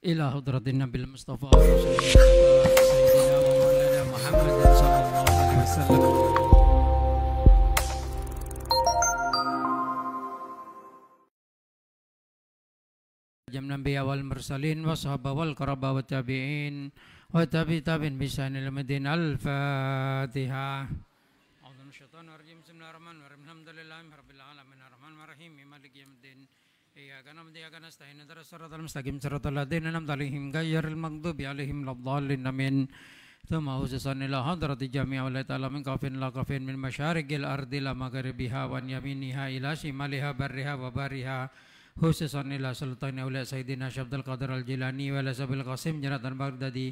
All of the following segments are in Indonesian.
إلى حضرة النبي المصطفى سيدنا ومولانا محمد صلى الله عليه وسلم جمع الأنبياء والمرسلين والصحابة والقرباء والتابعين وتابي تابعين بشأن المدين الفاتحة أعوذ من الشيطان الرجيم بسم الله الرحمن الرحيم الحمد لله رب العالمين الرحمن الرحيم مالك يوم الدين إياك نعبد وإياك نستعين اهدنا الصراط المستقيم صراط الذين أنعمت عليهم غير المغضوب عليهم ولا الضالين آمين ثم خصوصا إلى حضرة جميع ولاية تعالى من كاف لا كاف من مشارق الأرض إلى مغربها وعن يمينها إلى شمالها برها وبرها خصوصا إلى سلطان أولياء سيدنا شبد القدر الجيلاني وإلى سبيل القاسم جنة البغدادي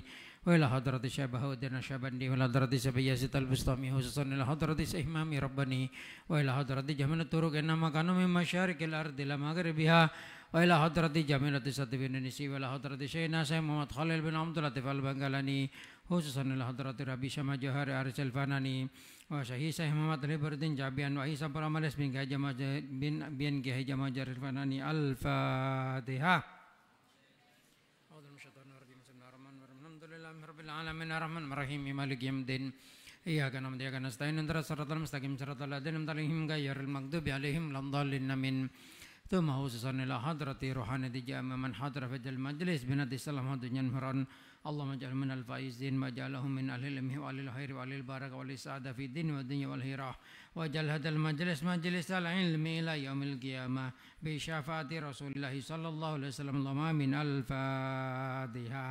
وإلى حضرة شيخ بهاء شابندي وإلى حضرة شيخ يزيد البستامي خصوصا إلى حضرة شيخ إمام رباني وإلى حضرة جميع الطرق إنما كانوا من مشارق الأرض إلى مغربها وإلى حضرة جميلة السد بن نسي وإلى حضرة شيخنا شيخ محمد خليل بن عبد اللطيف البنغلاني خصوصا إلى حضرة ربي شما جوهر عرس الفناني وشهي شيخ محمد لبردين جابيان وعيسى براملس بن جماجر بن بن جماجر الفناني الفاتحة العالمين الرحمن الرحيم مالك يوم الدين إياك نعبد وإياك نستعين اهدنا الصراط المستقيم صراط الذين أنعمت عليهم غير المغضوب عليهم ولا الضالين آمين ثم هو خصوصا إلى حضرة روحانية جامع من حضرة في المجلس بنادي السلام الدنيا المهران اللهم اجعل من الفائزين ما جعلهم من أهل العلم وأهل الخير وأهل البركة وأهل السعادة في الدين والدنيا والهيرة واجعل هذا المجلس مجلس العلم إلى يوم القيامة بشفاعة رسول الله صلى الله عليه وسلم اللهم آمين الفاتحة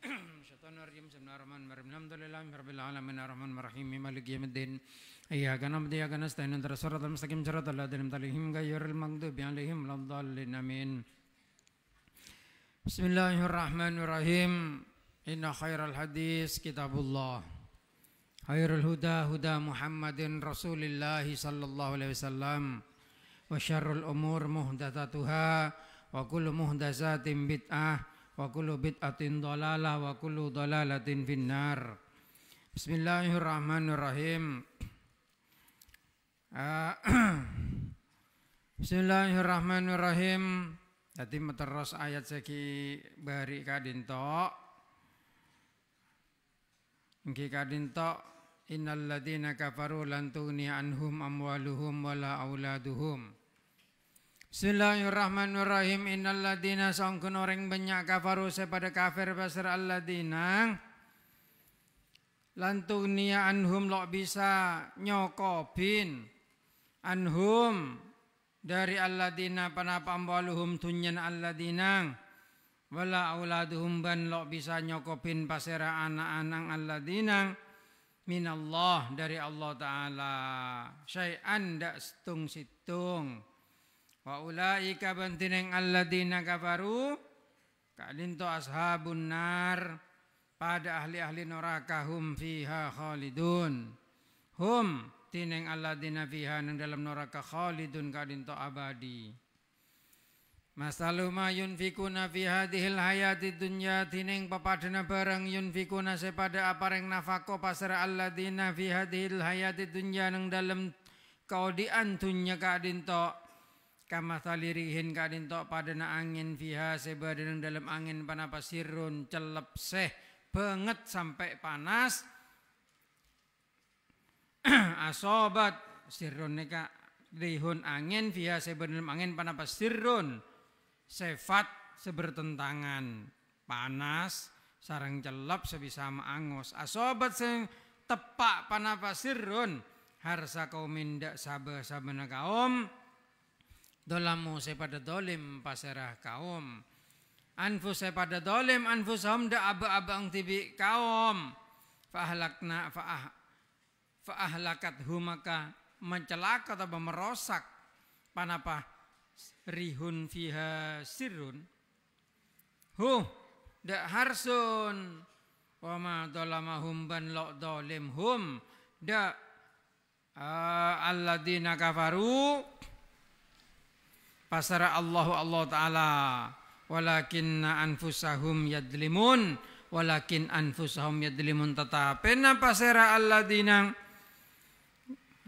الشيطان الرجيم بسم الله الرحمن الرحيم الحمد لله رب العالمين الرحمن الرحيم مالك يوم الدين إياك نعبد وإياك نستعين اهدنا الصراط المستقيم صراط الذين أنعمت عليهم غير المغضوب عليهم ولا الضالين آمين بسم الله الرحمن الرحيم إن خير الحديث كتاب الله خير الهدى هدى محمد رسول الله صلى الله عليه وسلم وشر الأمور محدثاتها وكل محدثات بدعة wa kullu bid'atin dalalah wa kullu dalalatin finnar Bismillahirrahmanirrahim ah, Bismillahirrahmanirrahim Jadi terus ayat segi bari kadinto Ngi kadinto innal ladzina kafaru lantuni anhum amwaluhum wala auladuhum Bismillahirrahmanirrahim. Innalladzina sangkun orang banyak kafaru sepada kafir pasar alladzina. Lantunia anhum lo bisa nyokobin anhum dari alladzina panapa amwaluhum tunyan alladzina wala auladuhum ban lo bisa nyokobin pasera anak-anak alladzina minallah dari Allah taala syai'an dak situng situng Wa ulaika bantineng alladina kafaru kalinto ashabun nar pada ahli-ahli neraka hum fiha khalidun. Hum tineng alladina fiha nang dalam neraka khalidun kalinto abadi. Masalu ma yunfikuna fi hadhil hayati dunya tineng papadana barang yunfikuna sepada reng nafako pasar alladina fi hadhil hayati dunya nang dalam kaudian dunya kadinto kama talirihin kadin tok padana angin fiha sebadan dalam angin panapa sirun celep seh banget sampai panas asobat sirun neka rihun angin fiha dalam angin panapa sirun sefat sebertentangan panas sarang celep sebisa angos asobat sing tepak panapa sirun harsa kaum indak sabah sabana kaum dolamu sepada dolim pasarah kaum anfus sepada dolim hom da abah-abah ang tibi kaum fahalakna faah faahlakat humaka mencelaka atau merosak panapa rihun fiha sirun hu da harsun wama dolama humban lo dolim hum da uh, eh, alladina kafaru Pasara Allahu Allah Ta'ala Walakinna anfusahum yadlimun Walakin anfusahum yadlimun Tetapena pasara alladina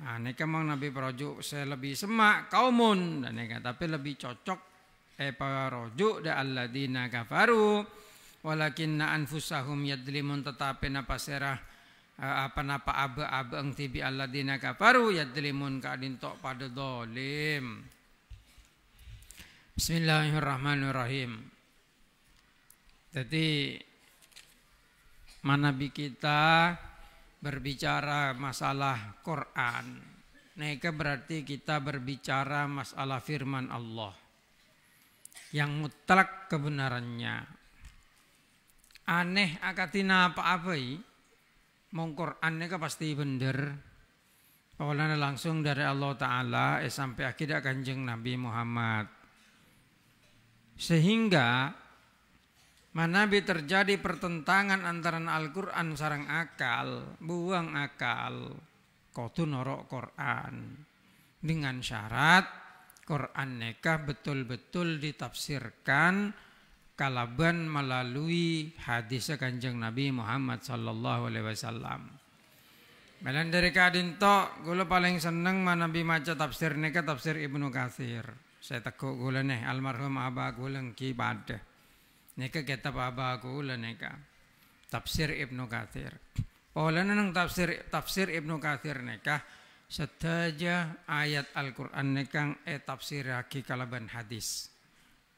Nah, ini kemang kan Nabi Projuk saya lebih semak kaumun dan ini kan, tapi lebih cocok eh parojuk da alladina kafaru walakinna anfusahum yadlimun tetapi napa serah eh, apa napa abe abe Allah alladina kafaru yadlimun kadin tok pada dolim. Bismillahirrahmanirrahim. Jadi manabi kita berbicara masalah Quran. Neka berarti kita berbicara masalah firman Allah yang mutlak kebenarannya. Aneh akatina apa-apa Mong Quran ke kan pasti bener. Awalnya langsung dari Allah Ta'ala eh, sampai akhirnya kanjeng Nabi Muhammad sehingga Manabi terjadi pertentangan antara Al-Quran sarang akal, buang akal, kotu norok Quran. Dengan syarat Quran nekah betul-betul ditafsirkan kalaban melalui hadis kanjeng Nabi Muhammad sallallahu alaihi wasallam. Melan dari kadinto, gula paling seneng manabi maca tafsir neka tafsir Ibnu Katsir saya takut gula nih almarhum abah gula ki bade neka kita abah gula neka tafsir ibnu kathir oleh neng tafsir tafsir ibnu kathir neka setaja ayat al quran neka e tafsir aki kalaban hadis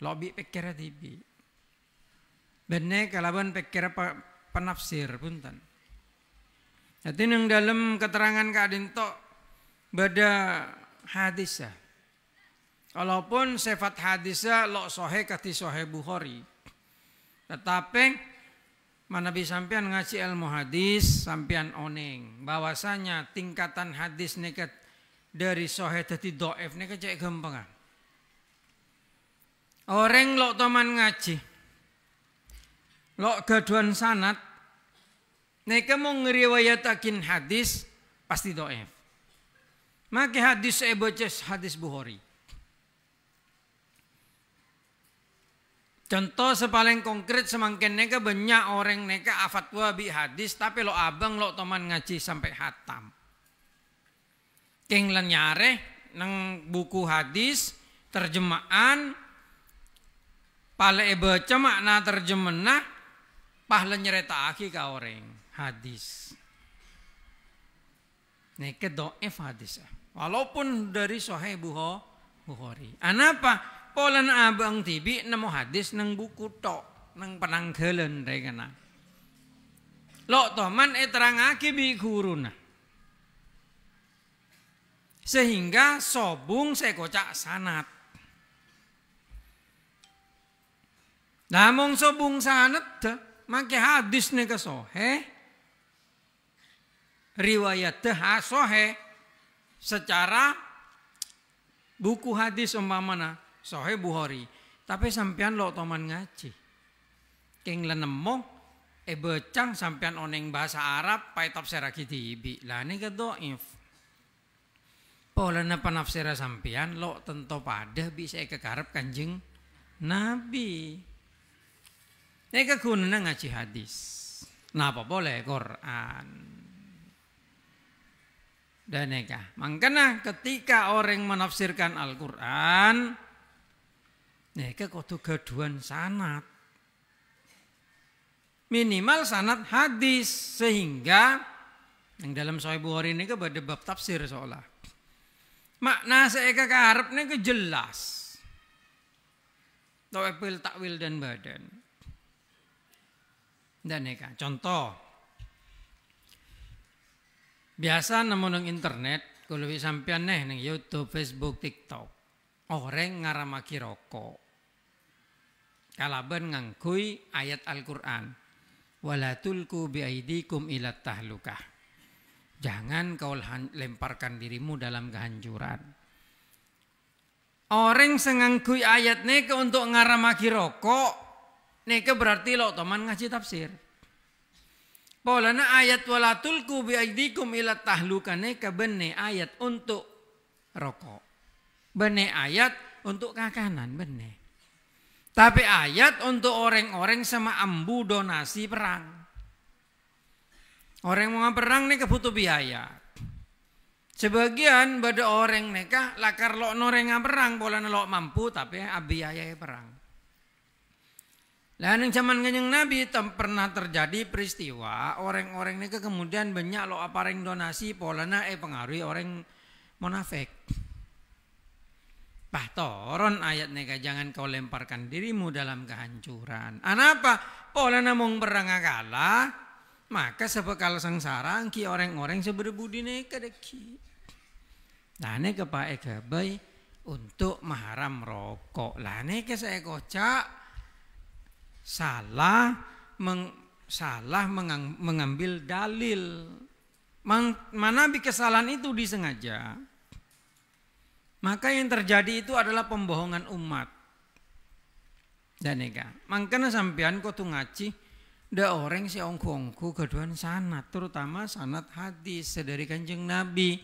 lobi pikir tibi benne kalaban pikir apa penafsir punten Jadi neng dalam keterangan kak to beda hadis ya. Walaupun sifat hadisnya lo sohe kati sohe Bukhari. Tetapi mana bisa sampean ngaji ilmu hadis sampean oneng. bahwasanya tingkatan hadis nekat dari sohe tadi doef nekat cek gampang Orang lo teman ngaji lo gaduan sanat neka mau ngeriwayatakin hadis pasti doef. Maka hadis saya hadis Bukhari. Contoh sepaling konkret semangkin neka banyak orang neka afatwa bi hadis tapi lo abang lo teman ngaji sampai hatam. Keng lan nyare nang buku hadis terjemahan pale baca makna terjemah pahle nyereta aki ka orang hadis. Neka doef hadis. Walaupun dari Sahih Bukhari. Anapa? na abang tibi nemu hadis nang buku tok nang penanggalan na Lo toman aki bi guruna. Sehingga sobung saya kocak sanat. Namung sobung sanat maki hadis nih sohe Riwayat teh sohe secara buku hadis umpamana Sahih Bukhari. Tapi sampean lo toman ngaji. King lenemong e becang sampean oneng bahasa Arab tafsir agi tibi. Lah ini kedoif. Polana panafsira sampean lo tentu pada bisa kekarep kanjeng Nabi. Ini kegunaan ngaji hadis. Napa boleh Quran. Dan neka. mangkana ketika orang menafsirkan Al-Quran, Nek nah, kudu gaduan sanat. Minimal sanat hadis sehingga yang dalam Sahih Bukhari ini ke pada bab tafsir seolah. Makna seeka keharap ini ke jelas. Tawepil, takwil dan badan. Dan neka contoh. Biasa nemu nang internet, kalau sampai neh nang YouTube, Facebook, TikTok. Orang ngaramaki rokok kalaban ngangkui ayat Al-Qur'an. walatulku biaidikum ilat tahlukah. Jangan kau lemparkan dirimu dalam kehancuran. Orang sengangkui ayat neke untuk ngaramaki rokok, neke berarti lo teman ngaji tafsir. Polana ayat walatulku biaidikum ilat tahluka neke bene ayat untuk rokok. Bene ayat untuk kakanan, bene. Tapi ayat untuk orang-orang sama ambu donasi perang. Orang mau perang nih kebutuh biaya. Sebagian pada orang nikah lakar lo noreng perang boleh lo mampu tapi biaya perang. Lain yang zaman kenyang Nabi pernah terjadi peristiwa orang-orang nikah kemudian banyak lo apareng donasi boleh eh pengaruhi orang munafik toron ayat nega jangan kau lemparkan dirimu dalam kehancuran. Anapa? Oleh namung perang kalah, maka sebekal sengsara ki orang-orang seberbudi neka deki. Nah neka pak eka bay untuk maharam rokok. Lah ke saya kocak salah meng, salah mengambil dalil. Man, mana kesalahan itu disengaja. Maka yang terjadi itu adalah pembohongan umat. Dan eka, Maka sampean kau tuh ngaji ada orang si ongkongku ongku keduan sanat, terutama sanat hadis sedari kanjeng Nabi.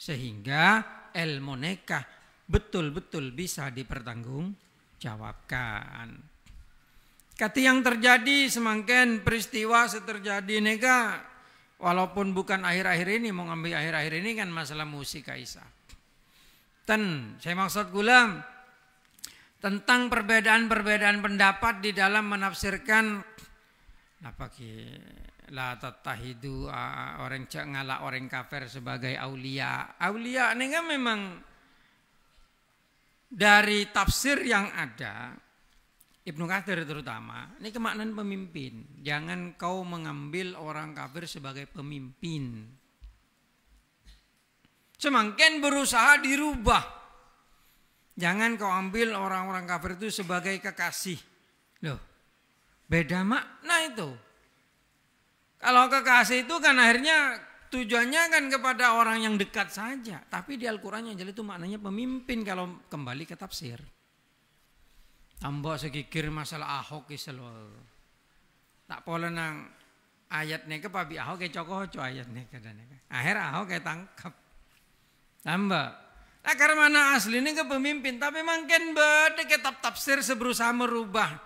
Sehingga el nekah betul-betul bisa dipertanggungjawabkan. Kati yang terjadi semakin peristiwa seterjadi neka walaupun bukan akhir-akhir ini mau ngambil akhir-akhir ini kan masalah musik Kaisar. Ten, saya maksud gula tentang perbedaan-perbedaan pendapat di dalam menafsirkan apa ki la tatahidu orang cek orang kafir sebagai aulia. Aulia ini kan memang dari tafsir yang ada Ibnu Kathir terutama, ini kemaknaan pemimpin. Jangan kau mengambil orang kafir sebagai pemimpin. Semakin berusaha dirubah. Jangan kau ambil orang-orang kafir itu sebagai kekasih. Loh, beda makna itu. Kalau kekasih itu kan akhirnya tujuannya kan kepada orang yang dekat saja. Tapi di Al-Quran yang jelas itu maknanya pemimpin kalau kembali ke tafsir. Tambah segikir masalah ahok isel. Gitu tak boleh nang ayatnya ke pabi ahok kayak cokoh ayatnya ke kadang Akhir ahok kayak tangkap. Tambah. mana asli ini kepemimpin, tapi mungkin beda kitab tafsir seberusaha merubah.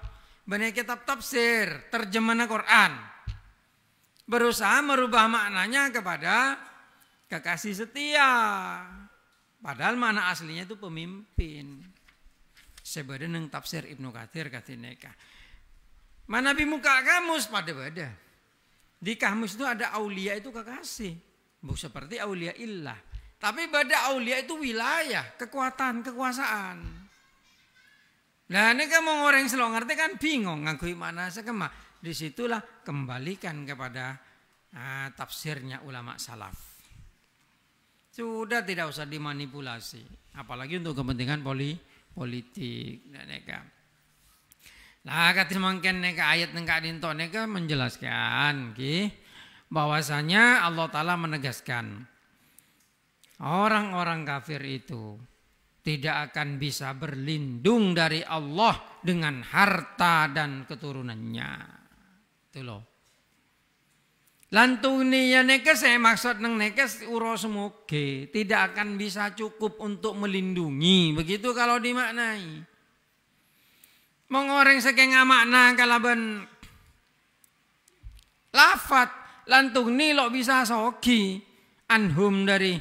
Banyak kitab tafsir, terjemahan Quran. Berusaha merubah maknanya kepada kekasih setia. Padahal mana aslinya itu pemimpin. Sebeda neng tafsir Ibnu Kathir katineka. Mana muka kamus pada beda. Di kamus itu ada aulia itu kekasih. Bukan seperti aulia illah tapi pada aulia itu wilayah, kekuatan, kekuasaan. Nah ini kan mau ngoreng ngerti kan bingung ngakui mana sekema. Disitulah kembalikan kepada ah, tafsirnya ulama salaf. Sudah tidak usah dimanipulasi, apalagi untuk kepentingan poli, politik. Nah, neka. Nah, kata mungkin neka ayat neka dinto neka menjelaskan, ki, bahwasanya Allah Taala menegaskan Orang-orang kafir itu tidak akan bisa berlindung dari Allah dengan harta dan keturunannya. Itu loh. Lantuni ya nekes saya eh, maksud neng nekes uro semoge tidak akan bisa cukup untuk melindungi begitu kalau dimaknai. Mengoreng sekeng makna kalaban lafat lantung ni lo bisa sogi anhum dari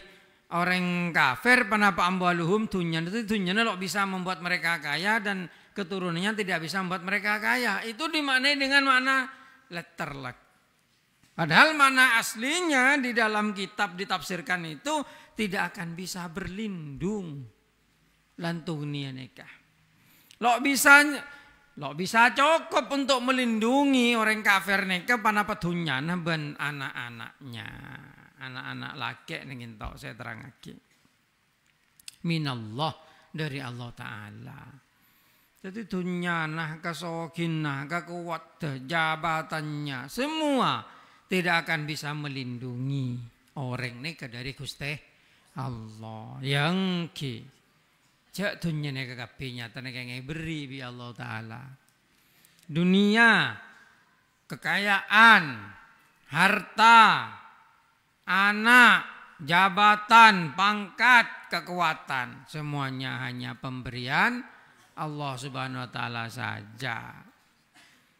Orang kafir penapa amwaluhum dunia itu dunia lo bisa membuat mereka kaya dan keturunannya tidak bisa membuat mereka kaya. Itu dimaknai dengan mana letterlek. Padahal mana aslinya di dalam kitab ditafsirkan itu tidak akan bisa berlindung lantunia nikah. Lo bisa lo bisa cukup untuk melindungi orang kafir nikah panapa dunia ben anak-anaknya anak-anak laki ingin tahu saya terang lagi. Minallah dari Allah taala. Jadi dunia nah kesoginah, kekuatan, jabatannya semua tidak akan bisa melindungi orang ini dari kusteh Allah yang ki. cak dunia ini kekapinya tenaga yang beri bi Allah Ta'ala. Dunia, kekayaan, harta, anak, jabatan, pangkat, kekuatan. Semuanya hanya pemberian Allah Subhanahu wa taala saja.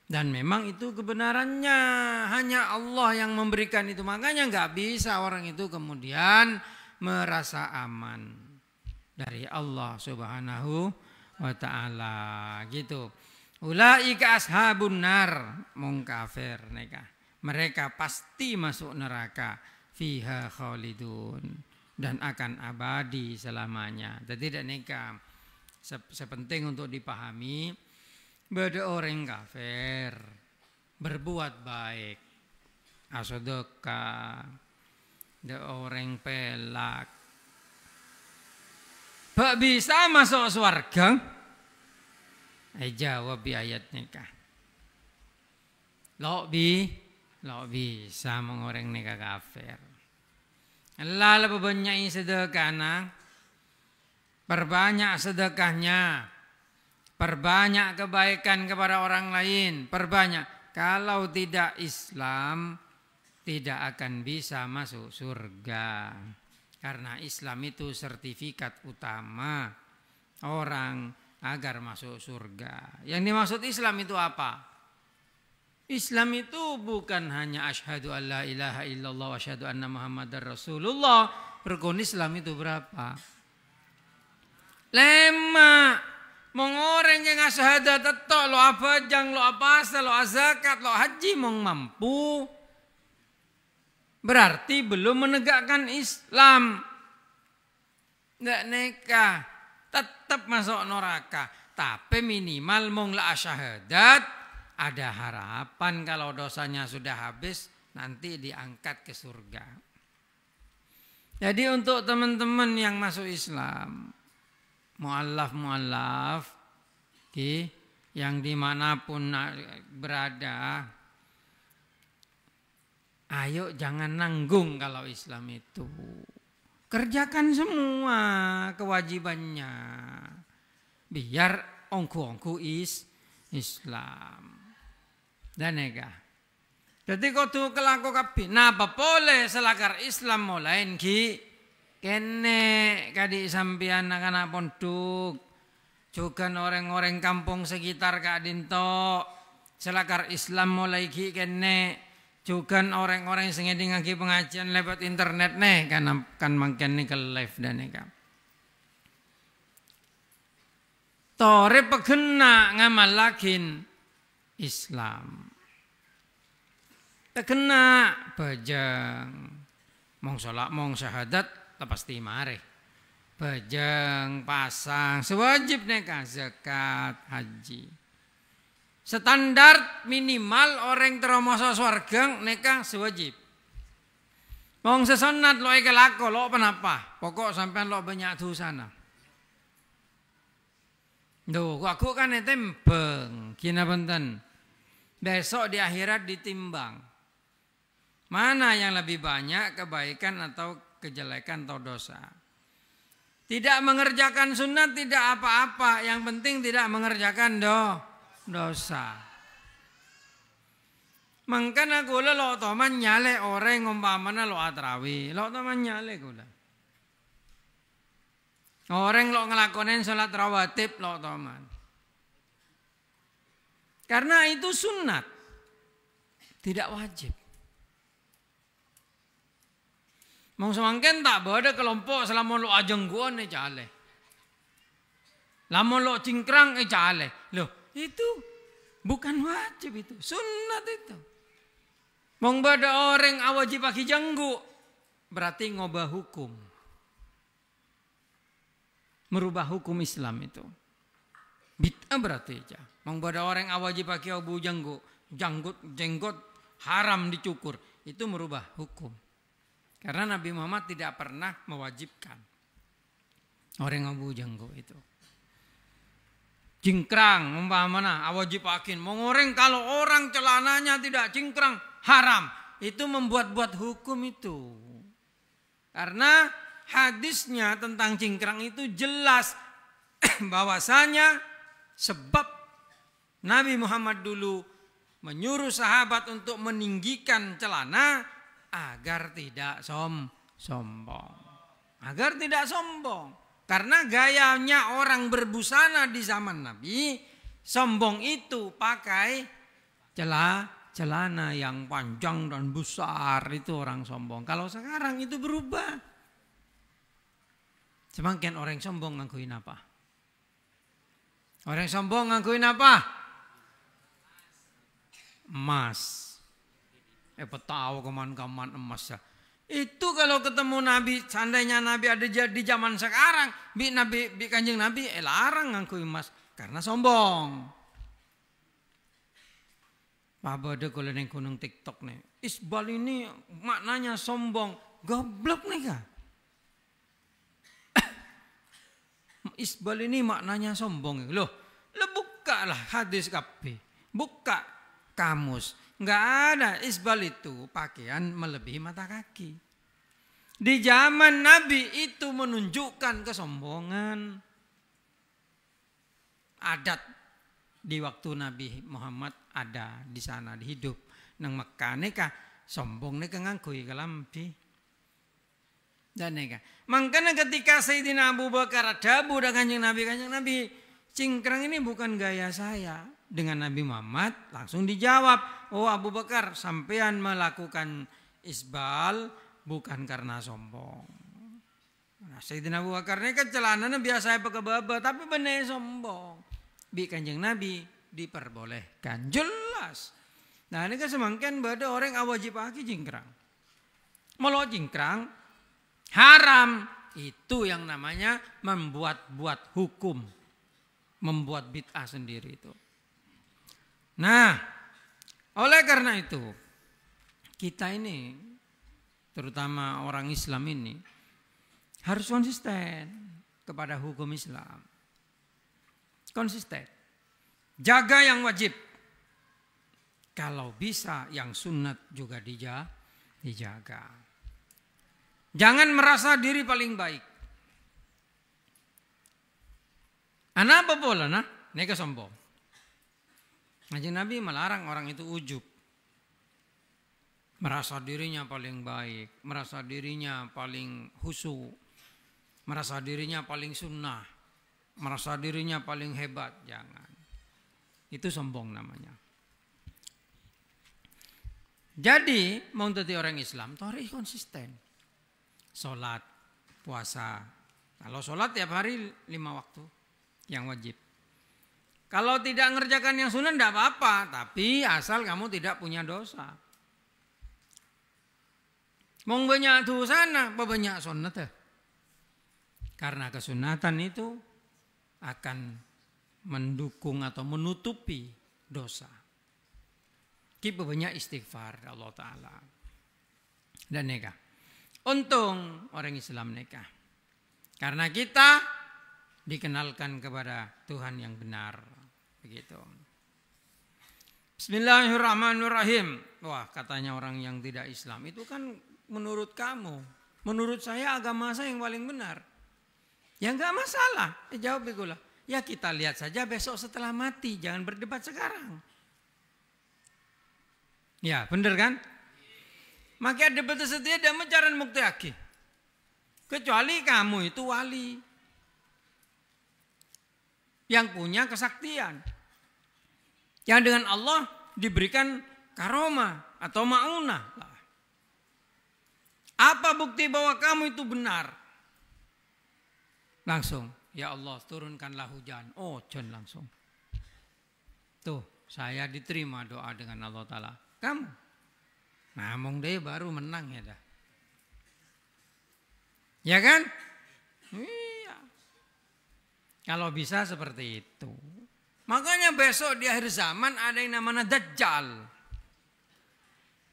Dan memang itu kebenarannya hanya Allah yang memberikan itu. Makanya nggak bisa orang itu kemudian merasa aman dari Allah Subhanahu wa taala. Gitu. Ulaika ashabun nar, mungkafir mereka. Mereka pasti masuk neraka fiha khalidun dan akan abadi selamanya. Jadi tidak nikah. Sepenting untuk dipahami bahwa orang kafir berbuat baik asodoka de orang pelak Bak bisa masuk surga Eh jawab di ayat nikah Lo bi Lo bisa mengoreng nikah kafir Lalu sedekah sedekahnya, perbanyak sedekahnya, perbanyak kebaikan kepada orang lain, perbanyak. Kalau tidak Islam, tidak akan bisa masuk surga. Karena Islam itu sertifikat utama orang agar masuk surga. Yang dimaksud Islam itu apa? Islam itu bukan hanya asyhadu alla ilaha illallah wa asyhadu anna muhammadar rasulullah. Rukun Islam itu berapa? Lema. mengoreng yang asyhadu tetok lo apa jang lo apa lo azakat lo haji mong mampu. Berarti belum menegakkan Islam. Nggak nikah. Tetap masuk neraka. Tapi minimal mong la asyhadat ada harapan kalau dosanya sudah habis nanti diangkat ke surga. Jadi untuk teman-teman yang masuk Islam, mualaf mualaf, okay, yang dimanapun berada, ayo jangan nanggung kalau Islam itu. Kerjakan semua kewajibannya. Biar ongku-ongku is Islam. Danega. Dadi kudu kelaku kapi? Napa boleh selakar Islam mulai ki kene kadi sampean anak-anak pondok juga orang-orang kampung sekitar Kak Dinto selakar Islam mulai ki kene juga orang-orang sing ngaki pengajian lewat internet nih kan kan mungkin nih ke live dan Tore pegena ngamal Islam tekena bajang mong sholat mong syahadat pasti mare. bajang pasang sewajib neka zakat haji standar minimal orang teromoso swargang neka sewajib mong sesonat lo eke lako lo penapa pokok sampean lo banyak tuh sana. Duh, aku kan itu beng, kina benten. Besok di akhirat ditimbang. Mana yang lebih banyak kebaikan atau kejelekan atau dosa. Tidak mengerjakan sunat tidak apa-apa, yang penting tidak mengerjakan do, dosa. Mangkana kula lo toman nyale orang umpamana lo atrawi, lo toman nyale kula. Orang lo ngelakonin sholat rawatib lo toman. Karena itu sunat, tidak wajib. Mau semangken tak ada kelompok selama lo ajengguan eh cale. Lama lo cingkrang eh cale. lo itu bukan wajib itu. Sunat itu. Mau ada orang awaji pagi jenggu. Berarti ngubah hukum. Merubah hukum Islam itu. Bita berarti aja. Mau ada orang awaji pagi abu jenggu. Janggut, jenggot haram dicukur. Itu merubah hukum. Karena Nabi Muhammad tidak pernah mewajibkan orang Abu Janggo itu. Cingkrang umpamana akin. mengoreng kalau orang celananya tidak cingkrang haram. Itu membuat-buat hukum itu. Karena hadisnya tentang cingkrang itu jelas bahwasanya sebab Nabi Muhammad dulu menyuruh sahabat untuk meninggikan celana agar tidak som sombong. Agar tidak sombong. Karena gayanya orang berbusana di zaman Nabi, sombong itu pakai celah celana yang panjang dan besar itu orang sombong. Kalau sekarang itu berubah. Semakin orang sombong ngakuin apa? Orang sombong ngakuin apa? Emas eh petau keman-keman emas ya. Itu kalau ketemu Nabi, seandainya Nabi ada di zaman sekarang, bi Nabi bi kanjeng Nabi eh, larang ngaku emas karena sombong. Pabode kalau neng gunung TikTok nih, isbal ini maknanya sombong, goblok nih kak. isbal ini maknanya sombong, loh, lo lah hadis kapi, buka kamus, Enggak ada isbal itu pakaian melebihi mata kaki. Di zaman Nabi itu menunjukkan kesombongan. Adat di waktu Nabi Muhammad ada di sana di hidup. Nang Mekah kah sombong nih kengangkui kelampi. Dan neka. Makanya ketika Sayyidina Abu Bakar dabu dengan kanjeng Nabi, kanjeng Nabi cingkrang ini bukan gaya saya dengan Nabi Muhammad langsung dijawab, "Oh Abu Bakar, sampean melakukan isbal bukan karena sombong." Nah, Sayyidina Abu Bakar ini kan celananya biasa pakai tapi benar sombong. Bi kanjeng Nabi diperbolehkan, jelas. Nah ini kan semakin pada orang awajib aki jingkrang. Melo jingkrang, haram. Itu yang namanya membuat-buat hukum. Membuat bid'ah sendiri itu. Nah, oleh karena itu kita ini terutama orang Islam ini harus konsisten kepada hukum Islam. Konsisten. Jaga yang wajib. Kalau bisa yang sunat juga dijaga. Jangan merasa diri paling baik. Anak apa bola nah? Nega sombong. Kanjeng Nabi melarang orang itu ujub. Merasa dirinya paling baik, merasa dirinya paling husu, merasa dirinya paling sunnah, merasa dirinya paling hebat, jangan. Itu sombong namanya. Jadi mau menjadi orang Islam, toh konsisten. Sholat, puasa. Kalau sholat tiap hari lima waktu yang wajib. Kalau tidak ngerjakan yang sunnah tidak apa-apa, tapi asal kamu tidak punya dosa. Mau banyak sana, apa banyak sunnah teh? Karena kesunatan itu akan mendukung atau menutupi dosa. Kita banyak istighfar Allah Ta'ala. Dan nikah. Untung orang Islam nikah. Karena kita dikenalkan kepada Tuhan yang benar. Begitu. Bismillahirrahmanirrahim. Wah, katanya orang yang tidak Islam itu kan menurut kamu, menurut saya agama saya yang paling benar. Ya enggak masalah. Eh, jawab begula. Ya kita lihat saja besok setelah mati, jangan berdebat sekarang. Ya, benar kan? Maka debat setia dan mencari mukti Kecuali kamu itu wali yang punya kesaktian. Yang dengan Allah diberikan karoma atau mauna. Apa bukti bahwa kamu itu benar? Langsung, ya Allah turunkanlah hujan. Oh, John langsung. Tuh, saya diterima doa dengan Allah Ta'ala. Kamu. Namung deh baru menang ya dah. Ya kan? Iya. Kalau bisa seperti itu. Makanya besok di akhir zaman ada yang namanya Dajjal.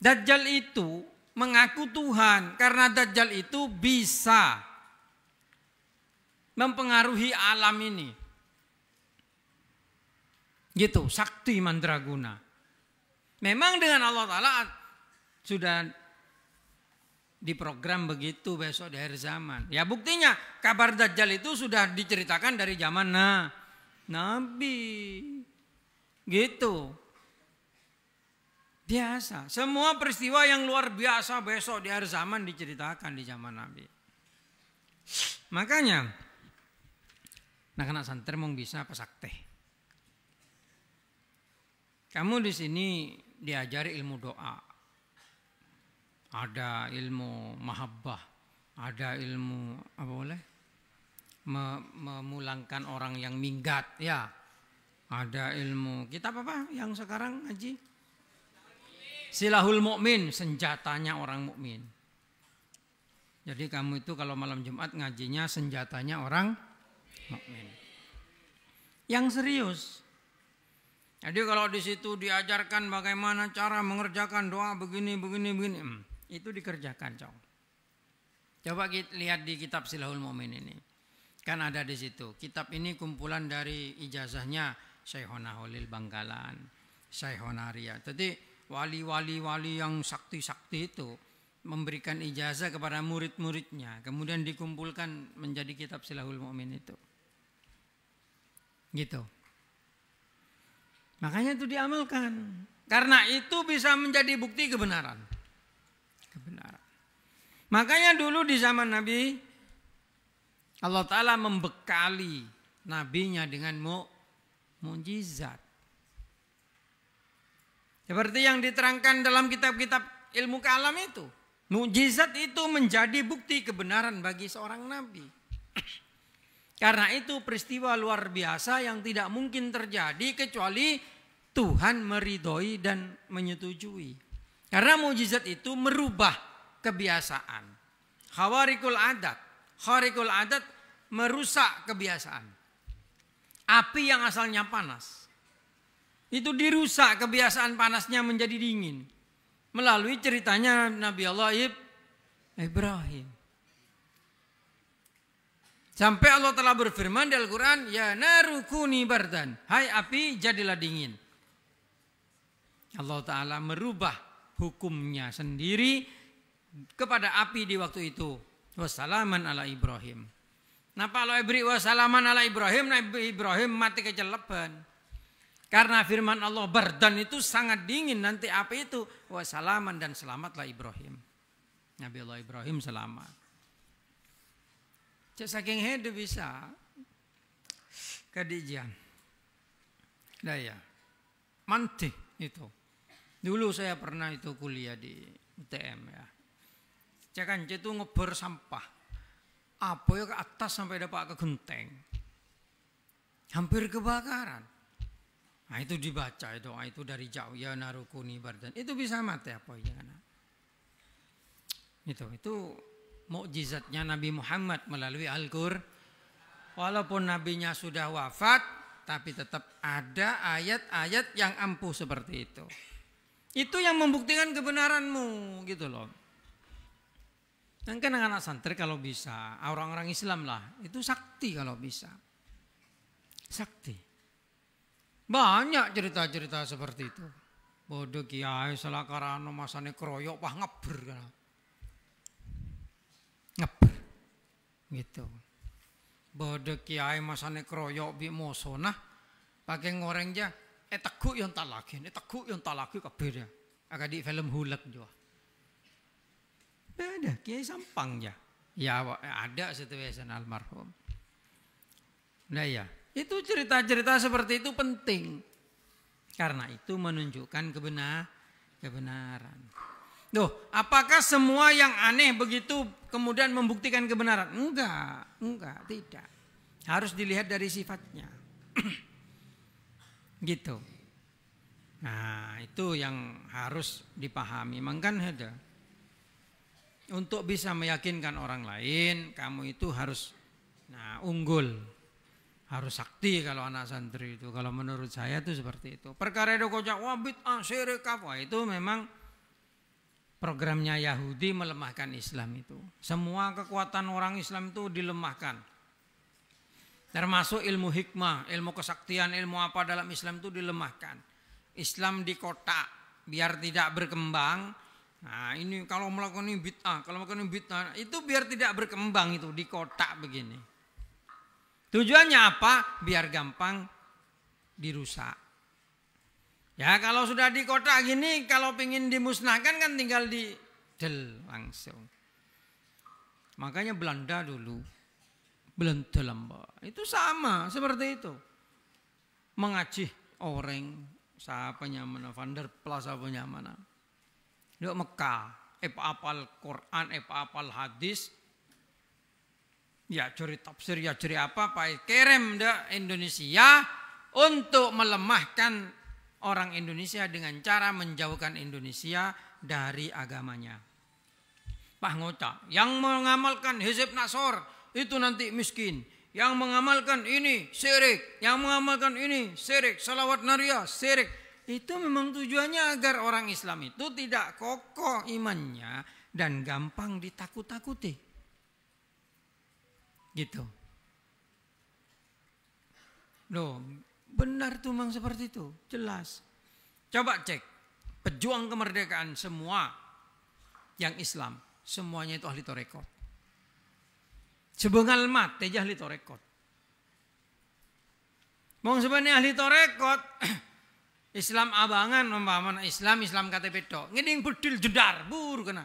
Dajjal itu mengaku Tuhan karena Dajjal itu bisa mempengaruhi alam ini. Gitu, sakti mandraguna. Memang dengan Allah Ta'ala sudah di program begitu besok di akhir zaman. Ya buktinya kabar Dajjal itu sudah diceritakan dari zaman nah, Nabi. Gitu. Biasa. Semua peristiwa yang luar biasa besok di akhir zaman diceritakan di zaman Nabi. Makanya, nah kena santer mong bisa pesakte. Kamu di sini diajari ilmu doa ada ilmu mahabbah, ada ilmu apa boleh? memulangkan orang yang minggat ya. Ada ilmu kita apa yang sekarang ngaji? Silahul mukmin, senjatanya orang mukmin. Jadi kamu itu kalau malam Jumat ngajinya senjatanya orang mukmin. Yang serius. Jadi kalau di situ diajarkan bagaimana cara mengerjakan doa begini begini begini. Hmm itu dikerjakan cong. Coba kita lihat di kitab Silahul Mumin ini. Kan ada di situ. Kitab ini kumpulan dari ijazahnya Syekhona Holil Bangkalan, Syekhona Ria. Jadi wali-wali-wali yang sakti-sakti itu memberikan ijazah kepada murid-muridnya, kemudian dikumpulkan menjadi kitab Silahul Mumin itu. Gitu. Makanya itu diamalkan. Karena itu bisa menjadi bukti kebenaran kebenaran. Makanya dulu di zaman Nabi Allah Ta'ala membekali nabinya dengan mu, mujizat. Seperti yang diterangkan dalam kitab-kitab ilmu kalam itu. Mujizat itu menjadi bukti kebenaran bagi seorang nabi. Karena itu peristiwa luar biasa yang tidak mungkin terjadi kecuali Tuhan meridhoi dan menyetujui. Karena mujizat itu merubah kebiasaan. Khawarikul adat. Khawarikul adat merusak kebiasaan. Api yang asalnya panas. Itu dirusak kebiasaan panasnya menjadi dingin. Melalui ceritanya Nabi Allah Ibrahim. Sampai Allah telah berfirman di Al-Quran, Ya narukuni bardan. Hai api, jadilah dingin. Allah Ta'ala merubah hukumnya sendiri kepada api di waktu itu. Wassalaman ala Ibrahim. Nah kalau ibri wassalaman ala Ibrahim, nah Ibrahim mati keceleban. Karena firman Allah berdan itu sangat dingin nanti api itu. Wassalaman dan selamatlah Ibrahim. Nabi Allah Ibrahim selamat. Cek saking hidup bisa. Kadijan. Daya. Mantih itu. Dulu saya pernah itu kuliah di UTM ya. Cekan itu ngebor sampah. Apa ya ke atas sampai dapat ke genteng. Hampir kebakaran. Nah itu dibaca itu, nah, itu dari jauh ya narukuni bardan. Itu bisa mati apa ya. Itu itu mukjizatnya Nabi Muhammad melalui Al-Qur. Walaupun nabinya sudah wafat, tapi tetap ada ayat-ayat yang ampuh seperti itu. Itu yang membuktikan kebenaranmu gitu loh. Dan kan anak santri kalau bisa, orang-orang Islam lah, itu sakti kalau bisa. Sakti. Banyak cerita-cerita seperti itu. Bodoh kiai salah karena masane keroyok wah ngeber gitu. Ngeber. Gitu. Bodoh kiai masane keroyok bi mosonah pakai ngoreng aja teguk yang tak lagi, ini teguk yang tak lagi kabeh ya. Agak di film hulek juga. Beda, kiai sampang ya. Ya ada situasi almarhum. Nah ya, itu cerita-cerita seperti itu penting. Karena itu menunjukkan kebenar kebenaran. Loh, apakah semua yang aneh begitu kemudian membuktikan kebenaran? Enggak, enggak, tidak. Harus dilihat dari sifatnya. Gitu. Nah, itu yang harus dipahami. Mungkin ada. Untuk bisa meyakinkan orang lain, kamu itu harus nah unggul. Harus sakti kalau anak santri itu. Kalau menurut saya itu seperti itu. Perkara itu kocak wabit asyirikaf syirik itu memang programnya Yahudi melemahkan Islam itu. Semua kekuatan orang Islam itu dilemahkan Termasuk ilmu hikmah, ilmu kesaktian, ilmu apa dalam Islam itu dilemahkan. Islam di kota biar tidak berkembang. Nah, ini kalau melakukan ini bid'ah, kalau melakukan ini bid'ah, itu biar tidak berkembang itu di kota begini. Tujuannya apa? Biar gampang dirusak. Ya kalau sudah di kota gini, kalau pingin dimusnahkan kan tinggal di del langsung. Makanya Belanda dulu belum belentolem itu sama seperti itu mengaji orang siapa nyamana Vander Plaza punya mana ah. di Mekah apa apal Quran apa apal hadis ya curi tafsir ya curi apa pak kirim ke Indonesia untuk melemahkan orang Indonesia dengan cara menjauhkan Indonesia dari agamanya Pak Ngota yang mengamalkan Hizib Nasor itu nanti miskin. Yang mengamalkan ini syirik, yang mengamalkan ini syirik, salawat nariah syirik. Itu memang tujuannya agar orang Islam itu tidak kokoh imannya dan gampang ditakut-takuti. Gitu. Loh, benar tuh memang seperti itu, jelas. Coba cek, pejuang kemerdekaan semua yang Islam, semuanya itu ahli torekot. Jebengal mat teh ahli torekot. Mong sebenarnya ahli torekot Islam abangan umpamana Islam Islam KTP do, Ngeding budil jedar buru kena.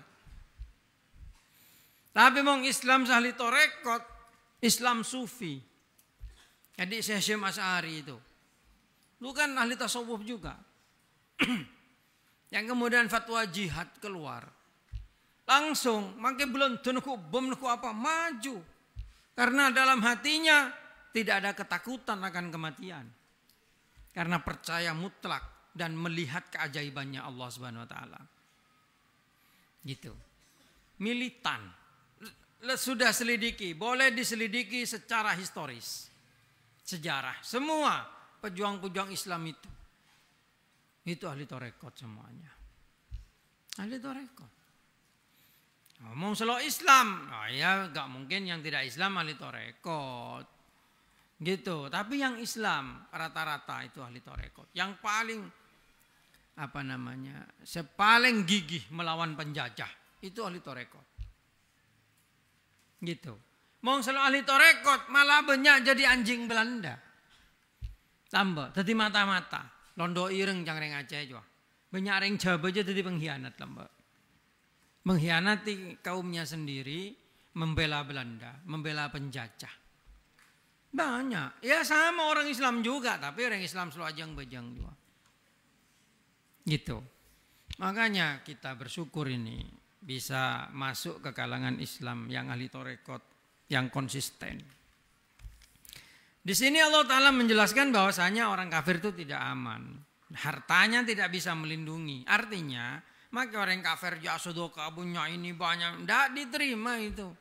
Tapi mong Islam ahli torekot Islam sufi. Jadi Syekh Mas'ari itu. Lu kan ahli tasawuf juga. Yang kemudian fatwa jihad keluar. Langsung, makin belum tunuku bom apa, maju. Karena dalam hatinya tidak ada ketakutan akan kematian. Karena percaya mutlak dan melihat keajaibannya Allah Subhanahu wa taala. Gitu. Militan. Sudah selidiki, boleh diselidiki secara historis. Sejarah. Semua pejuang-pejuang Islam itu. Itu ahli torekot semuanya. Ahli torekot. Ngomong selo Islam, oh ya gak mungkin yang tidak Islam ahli torekot. Gitu, tapi yang Islam rata-rata itu ahli torekot. Yang paling apa namanya, sepaling gigih melawan penjajah itu ahli torekot. Gitu. Mau selo ahli torekot malah banyak jadi anjing Belanda. Tambah, Tadi mata-mata. Londo ireng jangreng Aceh juga. Banyak reng Jawa aja jadi pengkhianat tambah mengkhianati kaumnya sendiri, membela Belanda, membela penjajah. Banyak. Ya sama orang Islam juga, tapi orang Islam selalu ajang bajang juga. Gitu. Makanya kita bersyukur ini bisa masuk ke kalangan Islam yang ahli torekot, yang konsisten. Di sini Allah Ta'ala menjelaskan bahwasanya orang kafir itu tidak aman. Hartanya tidak bisa melindungi. Artinya maka orang kafir ya sedekah punya ini banyak. Tidak diterima itu.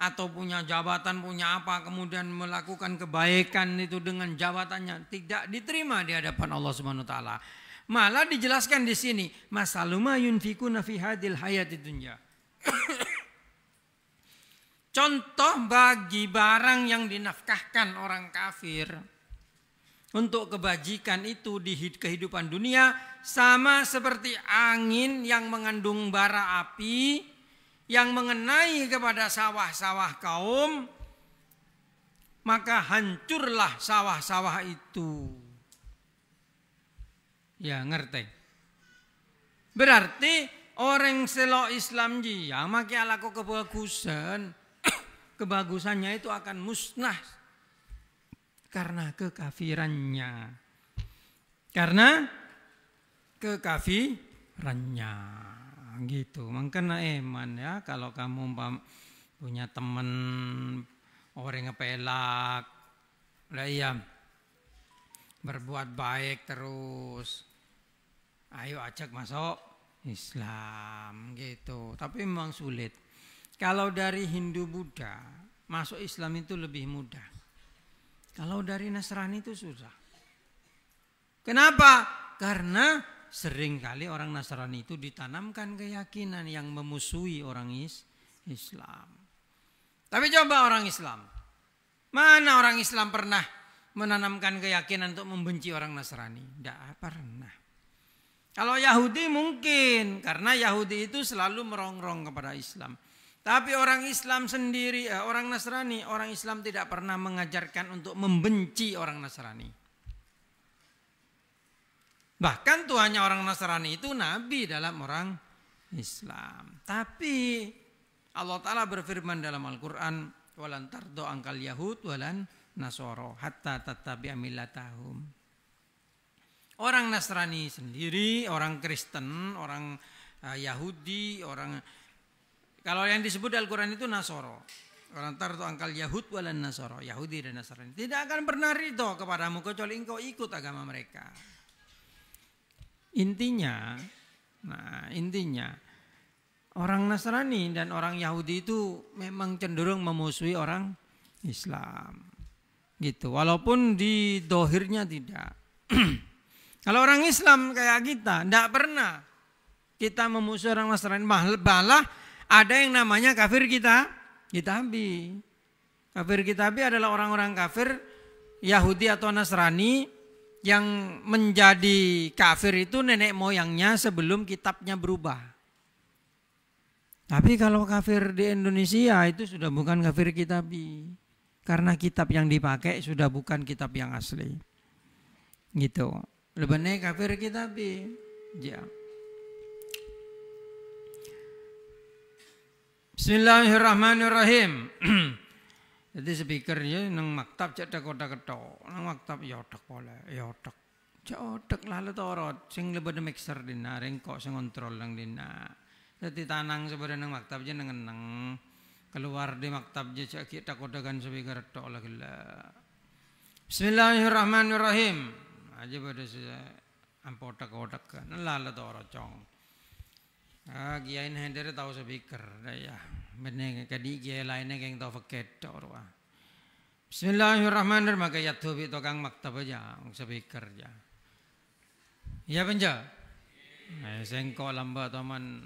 Atau punya jabatan, punya apa. Kemudian melakukan kebaikan itu dengan jabatannya. Tidak diterima di hadapan Allah Subhanahu Wa Taala. Malah dijelaskan di sini. Masaluma yunfikuna fi hadil hayati dunya. Contoh bagi barang yang dinafkahkan orang kafir untuk kebajikan itu di kehidupan dunia sama seperti angin yang mengandung bara api yang mengenai kepada sawah-sawah kaum maka hancurlah sawah-sawah itu ya ngerti berarti orang selo Islam dia ya, maka laku kebagusan kebagusannya itu akan musnah karena kekafirannya. Karena kekafirannya. Gitu. mengkena eman ya kalau kamu punya teman orang ngepelak. Lah iya. Berbuat baik terus. Ayo ajak masuk Islam gitu. Tapi memang sulit. Kalau dari Hindu Buddha masuk Islam itu lebih mudah. Kalau dari Nasrani itu susah. Kenapa? Karena seringkali orang Nasrani itu ditanamkan keyakinan yang memusuhi orang Islam. Tapi coba orang Islam. Mana orang Islam pernah menanamkan keyakinan untuk membenci orang Nasrani? Tidak pernah. Kalau Yahudi mungkin karena Yahudi itu selalu merongrong kepada Islam. Tapi orang Islam sendiri, eh, orang Nasrani, orang Islam tidak pernah mengajarkan untuk membenci orang Nasrani. Bahkan tuanya orang Nasrani itu nabi dalam orang Islam. Tapi Allah Ta'ala berfirman dalam Al-Quran, walan tardo angkal Yahud walan Nasoro hatta tatabi amilatahum. Orang Nasrani sendiri, orang Kristen, orang eh, Yahudi, orang kalau yang disebut Al-Quran itu Nasoro. Orang tartu angkal Yahud walan Nasoro. Yahudi dan Nasrani. Tidak akan pernah ridho kepadamu kecuali engkau ikut agama mereka. Intinya, nah intinya orang Nasrani dan orang Yahudi itu memang cenderung memusuhi orang Islam. Gitu. Walaupun di dohirnya tidak. Kalau orang Islam kayak kita, tidak pernah kita memusuhi orang Nasrani. Malah ada yang namanya kafir kita, kita kitabi. Kafir kitabi adalah orang-orang kafir Yahudi atau Nasrani yang menjadi kafir itu nenek moyangnya sebelum kitabnya berubah. Tapi kalau kafir di Indonesia itu sudah bukan kafir kitabi. Karena kitab yang dipakai sudah bukan kitab yang asli. Gitu. Lebih kafir kitabi. Ya. Bismillahirrahmanirrahim. Jadi speaker ya nang maktab cek tak kota ketok, nang maktab ya otak pole, ya otak. Cek otak lalu torot, sing lebih mixer dina, kok sing kontrol nang dina. Jadi tanang sebenarnya nang maktab je nang nang keluar di maktab je cek kita kota kan speaker tok lah gila. Bismillahirrahmanirrahim. Aja pada saya ampotak kota kan, lalu torot cong. Ah, kiai nih dari tahu saya pikir, ya, meneng kadi kiai lainnya keng tahu fakir tau ruah. Bismillahirrahmanirrahim, maka ya tuh itu kang maktab aja, ung saya pikir aja. Ya benja, nah, iya. eh, sengko lamba teman,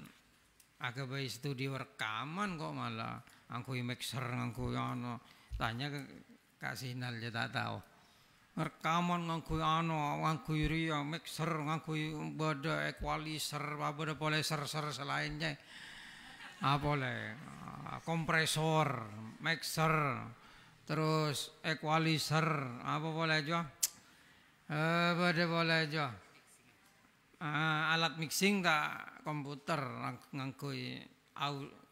aku bayi studio rekaman kok malah, angku mixer, angku yang tanya ke kasih nol jadi ya tahu rekaman nganggo ano nganggo ria mixer nganggo beda equalizer beda poleser ser ser selainnya apa boleh ah, kompresor mixer terus equalizer apa boleh aja apa eh, boleh aja ah, alat mixing tak komputer nganggo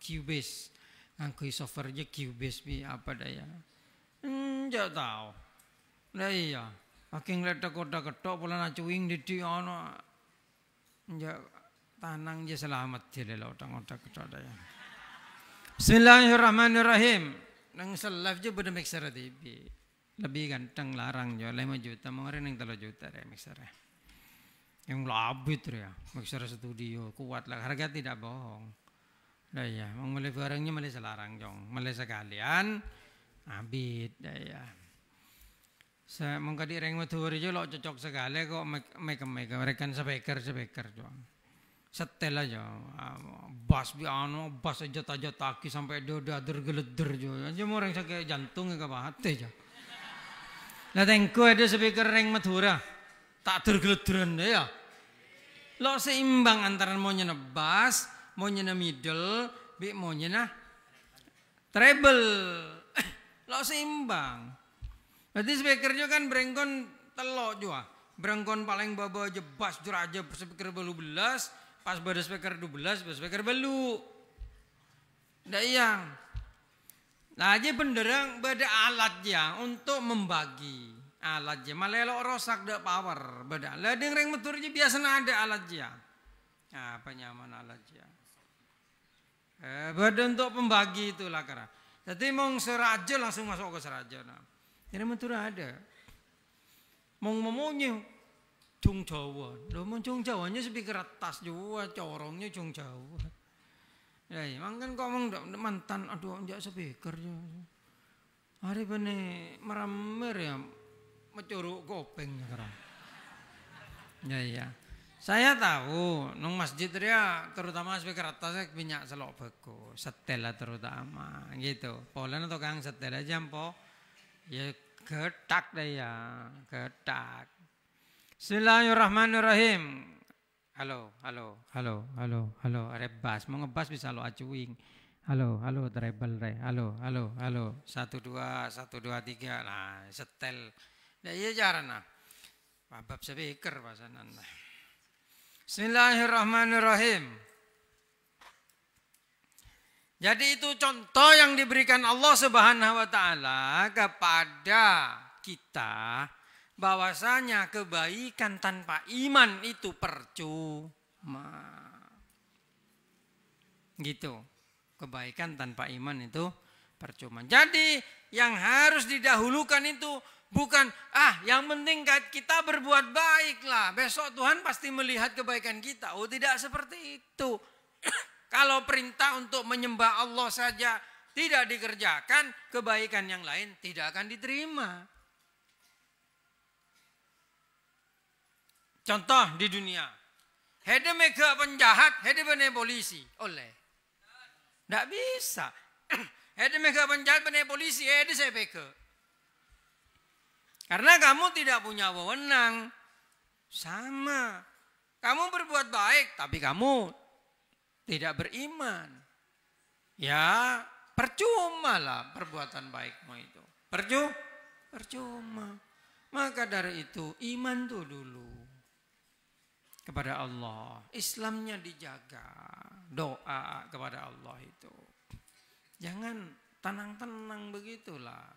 Cubase nganggo softwarenya Cubase bi apa daya hmm jauh tahu lah iya, aki ngletek kota ketok pula nak cuing di ono. Ya tanang ya selamat di lelo otak-otak ketok daya. Bismillahirrahmanirrahim. Nang selaf je beda mixer tibi. Lebih ganteng larang je lima juta mengare yang telo juta ya mixer. Yang labit ya, mixer studio kuat lah harga tidak bohong. Lah iya, mau mulai barangnya mulai selarang jong, mulai sekalian abid lah ya. Saya mengkadi reng metuwari jo lo cocok sekali kok make make rekan sebeker sebeker jo. Setel aja, bas bi anu bas aja taja taki sampai doda geleder jo. Aja ya mau reng sakit jantung ke bahate jo. Lah tengku ada sebeker reng metuwara ah. tak deh ya. Lo seimbang antara mau nyena bas, mau nyena middle, bi mau nyena ah, treble. Lo seimbang. Berarti speaker juga kan berengkon telok juga. Ah. Berengkon paling aja jebas juraja speaker belu belas, pas pada speaker dua belas, pas speaker belu. Ndak iya. Nah aja penderang beda alat ya untuk membagi alat ya. Malah rosak dak power beda. Lah ring metur aja biasa ada alat ya. Nah, apa ah, nyaman alat ya. Eh, untuk pembagi itulah karena. Jadi mau seraja langsung masuk ke seraja. Nah mentura ada. Mau ngomongnya Jung Jawa. Loh mau Jung Jawanya sepi kertas juga, corongnya Jung Jawa. Ya, ya emang kan ngomong mantan, aduh enggak sepi kerja. Ya. Hari ini meramir ya, mencuruk kopeng ya, ya Ya Saya tahu nong masjid ria terutama speaker atasnya minyak selok beku, Setelah terutama gitu. Polen atau kang setelah jam po. Ya getak deh ya, getak. Bismillahirrahmanirrahim. Halo, halo, halo, halo, halo, rebas. Mau ngebas bisa lo acuing. Halo, halo, treble re. Halo, halo, halo. Satu dua, satu dua tiga. Nah, setel. Nah, iya jarana. Ah. Bab speaker pasanan. Bismillahirrahmanirrahim. Jadi itu contoh yang diberikan Allah Subhanahu wa taala kepada kita bahwasanya kebaikan tanpa iman itu percuma. Gitu. Kebaikan tanpa iman itu percuma. Jadi yang harus didahulukan itu bukan ah yang penting kita berbuat baik lah. Besok Tuhan pasti melihat kebaikan kita. Oh tidak seperti itu. Kalau perintah untuk menyembah Allah saja tidak dikerjakan, kebaikan yang lain tidak akan diterima. Contoh di dunia. Hede mega penjahat, hede bene polisi. Oleh. Tidak bisa. Hede mega penjahat bene polisi, hede peke. Karena kamu tidak punya wewenang. Sama. Kamu berbuat baik, tapi kamu tidak beriman. Ya, percuma lah perbuatan baikmu itu. Percu, percuma. Maka dari itu iman tuh dulu kepada Allah. Islamnya dijaga. Doa kepada Allah itu. Jangan tenang-tenang begitulah.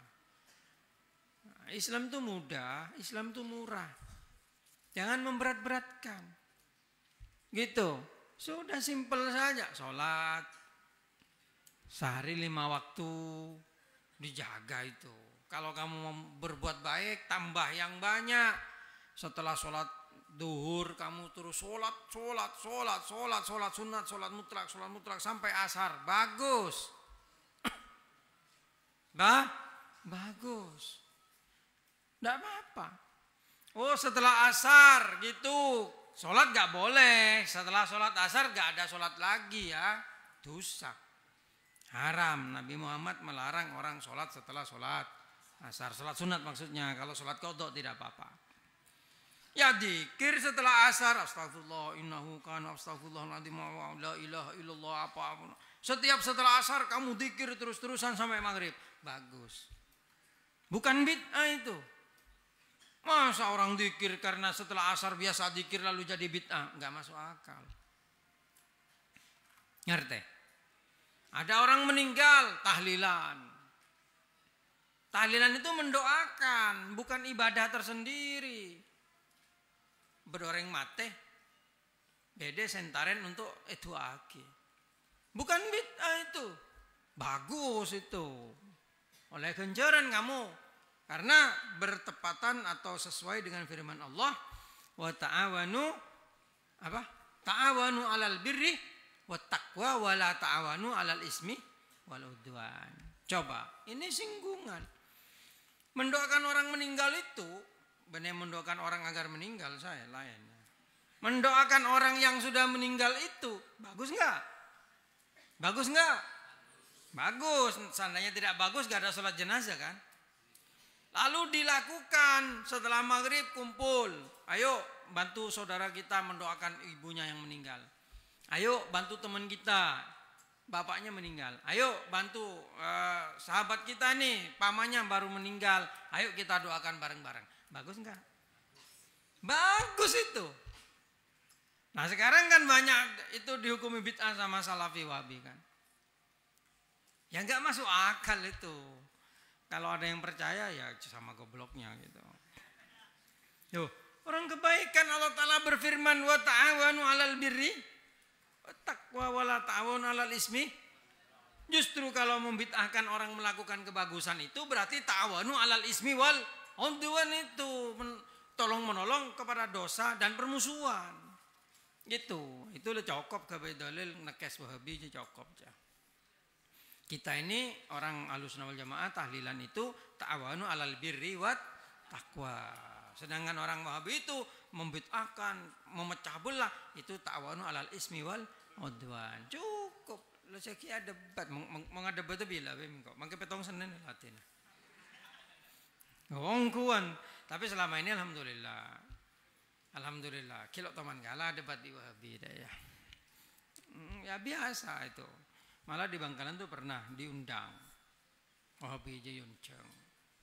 Islam tuh mudah, Islam tuh murah. Jangan memberat-beratkan. Gitu. Sudah simpel saja, sholat sehari lima waktu dijaga itu. Kalau kamu berbuat baik, tambah yang banyak. Setelah sholat duhur, kamu terus sholat, sholat, sholat, sholat, sholat sunat, sholat mutlak, sholat mutlak sampai asar. Bagus. Bah, bagus. Tidak apa-apa. Oh setelah asar gitu Sholat gak boleh. Setelah sholat asar gak ada sholat lagi ya. Dosa. Haram. Nabi Muhammad melarang orang sholat setelah sholat asar. Sholat sunat maksudnya. Kalau sholat kodok tidak apa-apa. Ya dikir setelah asar. Astagfirullah innahu kana nanti wa la ilaha illallah apa apa. Setiap setelah asar kamu dikir terus-terusan sampai maghrib. Bagus. Bukan bid'ah itu. Masa orang dikir karena setelah asar biasa dikir lalu jadi bid'ah? Nggak masuk akal. Ngerti? Ada orang meninggal, tahlilan. Tahlilan itu mendoakan, bukan ibadah tersendiri. berorang mate, bede sentaren untuk itu aki. Bukan bid'ah itu. Bagus itu. Oleh genjaran kamu karena bertepatan atau sesuai dengan firman Allah, wa ta'awanu apa? Ta'awanu 'alal birri wa taqwa wa la ta'awanu 'alal ismi wal udwan. Coba, ini singgungan. Mendoakan orang meninggal itu, benar mendoakan orang agar meninggal saya lain. Mendoakan orang yang sudah meninggal itu bagus nggak? Bagus nggak? Bagus. Seandainya tidak bagus, gak ada sholat jenazah kan? Lalu dilakukan setelah maghrib kumpul. Ayo bantu saudara kita mendoakan ibunya yang meninggal. Ayo bantu teman kita, bapaknya meninggal. Ayo bantu eh, sahabat kita nih, pamannya baru meninggal. Ayo kita doakan bareng-bareng. Bagus enggak? Bagus itu. Nah sekarang kan banyak itu dihukumi bid'ah sama salafi wabi kan. Ya enggak masuk akal itu. Kalau ada yang percaya ya sama gobloknya gitu. Yo, orang kebaikan Allah Taala berfirman wa ta'awanu 'alal birri wa taqwa wa la ta'awanu 'alal ismi. Justru kalau membid'ahkan orang melakukan kebagusan itu berarti ta'awanu 'alal ismi wal undwan itu tolong menolong kepada dosa dan permusuhan. Gitu. Itu udah cukup kabeh dalil nekes wahabi cukup ya. Kita ini orang alus wal jamaah tahlilan itu ta'awanu alal birri wat takwa. Sedangkan orang Wahabi itu membid'ahkan, memecah belah itu ta'awanu alal ismi wal udwan. Cukup. Lo seki ada debat, mengada debat bila kok. Mangke petong senen latina. Ya, Wong Tapi selama ini alhamdulillah. Alhamdulillah. Kilo teman kalah debat di Wahabi ya. Hmm, ya biasa itu. Malah di Bangkalan tuh pernah diundang Wahabi oh, Yonceng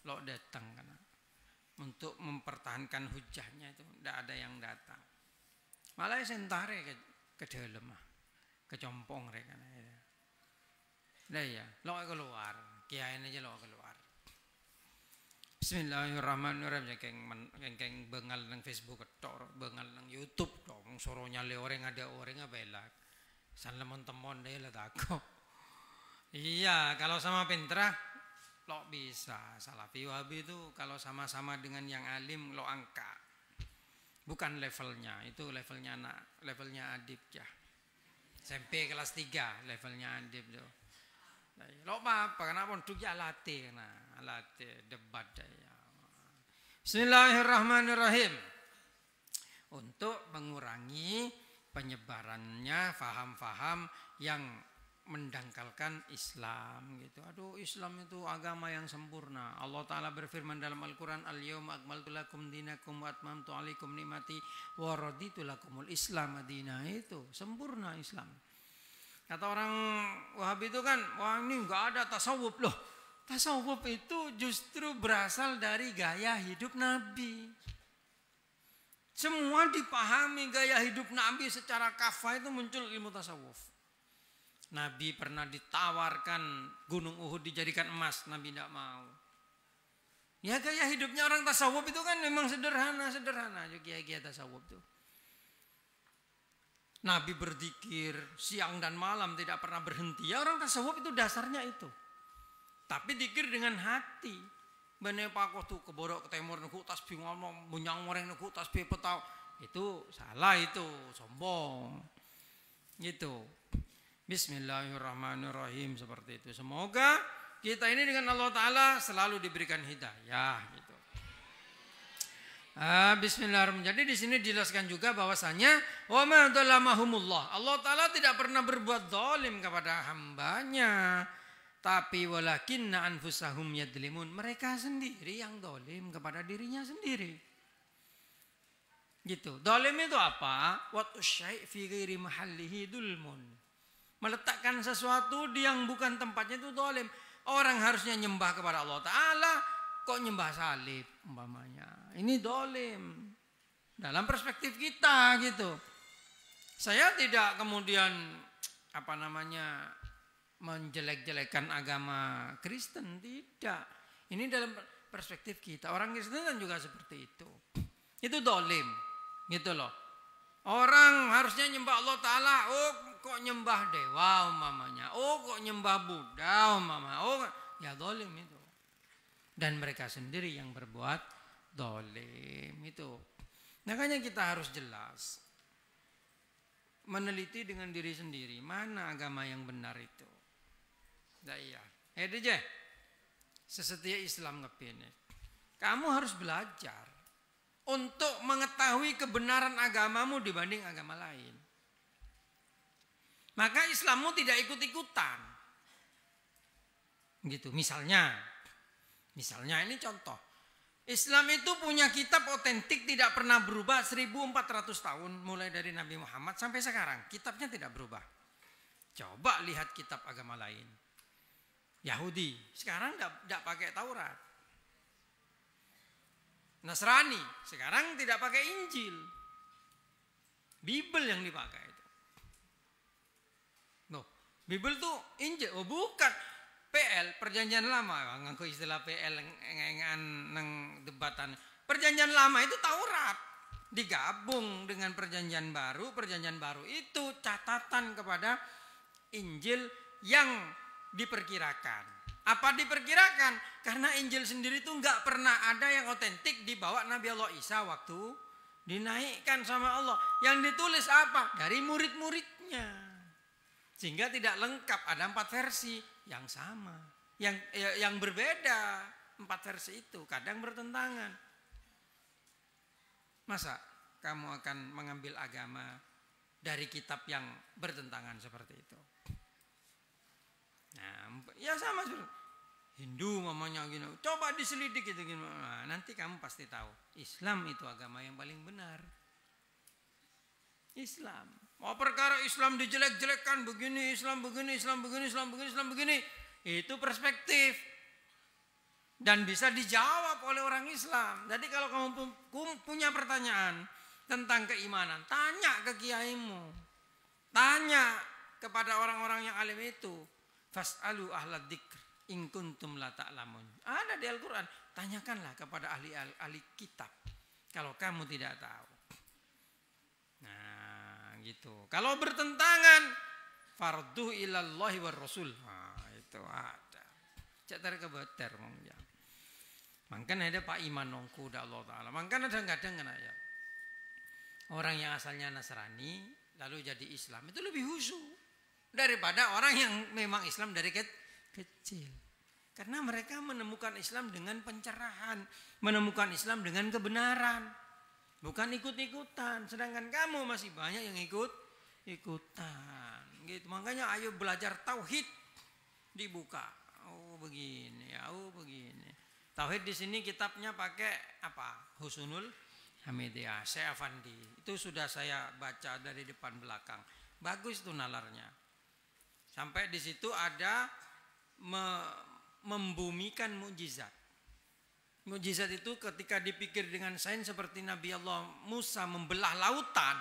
Lo datang karena untuk mempertahankan hujahnya itu tidak ada yang datang. Malah ya sentare ke, ke dalam ah. kecompong mereka. Kan? Nah ya, iya, lo keluar, kiai aja lo keluar. Bismillahirrahmanirrahim. Ya, keng keng keng bengal nang Facebook ketok, bengal nang YouTube dong. sorongnya le orang ada orang apa abelak. Salemon-temon deh lah takut. Iya, kalau sama pintra, lo bisa. Salafi Wahabi itu kalau sama-sama dengan yang alim lo angka. Bukan levelnya, itu levelnya anak, levelnya adib ya. SMP kelas 3 levelnya adib tuh. Lo apa? Karena pun tuh ya latih, nah latih debat ya. Bismillahirrahmanirrahim. Untuk mengurangi penyebarannya faham-faham yang mendangkalkan Islam gitu. Aduh, Islam itu agama yang sempurna. Allah taala berfirman dalam Al-Qur'an, "Al-yauma akmaltu lakum dinakum wa atmamtu 'alaikum Nimati wa raditu lakumul Islam madina." Itu sempurna Islam. Kata orang Wahabi itu kan, wah ini enggak ada tasawuf loh. Tasawuf itu justru berasal dari gaya hidup Nabi. Semua dipahami gaya hidup Nabi secara kafah itu muncul ilmu tasawuf. Nabi pernah ditawarkan gunung Uhud dijadikan emas, Nabi tidak mau. Ya gaya hidupnya orang tasawuf itu kan memang sederhana, sederhana gaya-gaya tasawuf itu. Nabi berzikir siang dan malam tidak pernah berhenti. Ya orang tasawuf itu dasarnya itu. Tapi dikir dengan hati, Bene pakoh tuh keborok ke timur nuku tasbih ngomong bunyang goreng nuku tasbih petau. Itu salah itu, sombong. itu Bismillahirrahmanirrahim seperti itu. Semoga kita ini dengan Allah Ta'ala selalu diberikan hidayah. itu Ah, Bismillahirrahmanirrahim. Jadi di sini dijelaskan juga bahwasanya wa ma Allah Ta'ala tidak pernah berbuat dolim kepada hambanya. Tapi walakinna anfusahum yadlimun. Mereka sendiri yang dolim kepada dirinya sendiri. Gitu. Dolim itu apa? Watu syai' fi ghairi mahallihi dulmun. Meletakkan sesuatu di yang bukan tempatnya itu dolim. Orang harusnya nyembah kepada Allah Ta'ala. Kok nyembah salib umpamanya. Ini dolim. Dalam perspektif kita gitu. Saya tidak kemudian apa namanya menjelek-jelekan agama Kristen tidak. Ini dalam perspektif kita. Orang Kristen kan juga seperti itu. Itu dolim. Gitu loh. Orang harusnya nyembah Allah Ta'ala. Oh kok nyembah dewa umamanya. Oh kok nyembah Buddha umamanya. Oh ya dolim itu. Dan mereka sendiri yang berbuat dolim itu. Makanya kita harus jelas meneliti dengan diri sendiri mana agama yang benar itu. Daya. Ede je. Sesetia Islam ngepini. Kamu harus belajar untuk mengetahui kebenaran agamamu dibanding agama lain. Maka Islammu tidak ikut-ikutan. Gitu. Misalnya, misalnya ini contoh. Islam itu punya kitab otentik tidak pernah berubah 1400 tahun mulai dari Nabi Muhammad sampai sekarang. Kitabnya tidak berubah. Coba lihat kitab agama lain. Yahudi. Sekarang tidak pakai Taurat. Nasrani. Sekarang tidak pakai Injil. Bible yang dipakai itu. No, Bible tuh Injil. Oh bukan. PL perjanjian lama ngaku istilah PL yang neng debatan perjanjian lama itu Taurat digabung dengan perjanjian baru perjanjian baru itu catatan kepada Injil yang diperkirakan. Apa diperkirakan? Karena Injil sendiri itu nggak pernah ada yang otentik dibawa Nabi Allah Isa waktu dinaikkan sama Allah. Yang ditulis apa? Dari murid-muridnya. Sehingga tidak lengkap. Ada empat versi yang sama, yang ya, yang berbeda. Empat versi itu kadang bertentangan. Masa kamu akan mengambil agama dari kitab yang bertentangan seperti itu? Nah, ya sama sih Hindu mamanya gini. Coba diselidiki gitu, Nah, nanti kamu pasti tahu. Islam itu agama yang paling benar. Islam. Mau perkara Islam dijelek-jelekkan begini, Islam begini, Islam begini, Islam begini, Islam begini. Itu perspektif. Dan bisa dijawab oleh orang Islam. Jadi kalau kamu punya pertanyaan tentang keimanan, tanya ke kiaimu. Tanya kepada orang-orang yang alim itu. Fas'alu ahlad dikr in kuntum la ta'lamun. Ada di Al-Qur'an, tanyakanlah kepada ahli ahli kitab kalau kamu tidak tahu. Nah, gitu. Kalau bertentangan fardu ilallahi wa rasul. Nah, itu ada. Cek tarik kebeter mong ya. Mangkan ada Pak Iman nongku da Allah taala. Mangkan ada enggak dengan ya. Orang yang asalnya Nasrani lalu jadi Islam itu lebih husu daripada orang yang memang Islam dari ke kecil. Karena mereka menemukan Islam dengan pencerahan, menemukan Islam dengan kebenaran, bukan ikut-ikutan. Sedangkan kamu masih banyak yang ikut ikutan. Gitu. Makanya ayo belajar tauhid dibuka. Oh begini, oh begini. Tauhid di sini kitabnya pakai apa? Husnul Hamidiyah, Sya'fandi. Itu sudah saya baca dari depan belakang. Bagus tuh nalarnya. Sampai di situ ada me membumikan mujizat. Mujizat itu ketika dipikir dengan sains seperti Nabi Allah Musa membelah lautan,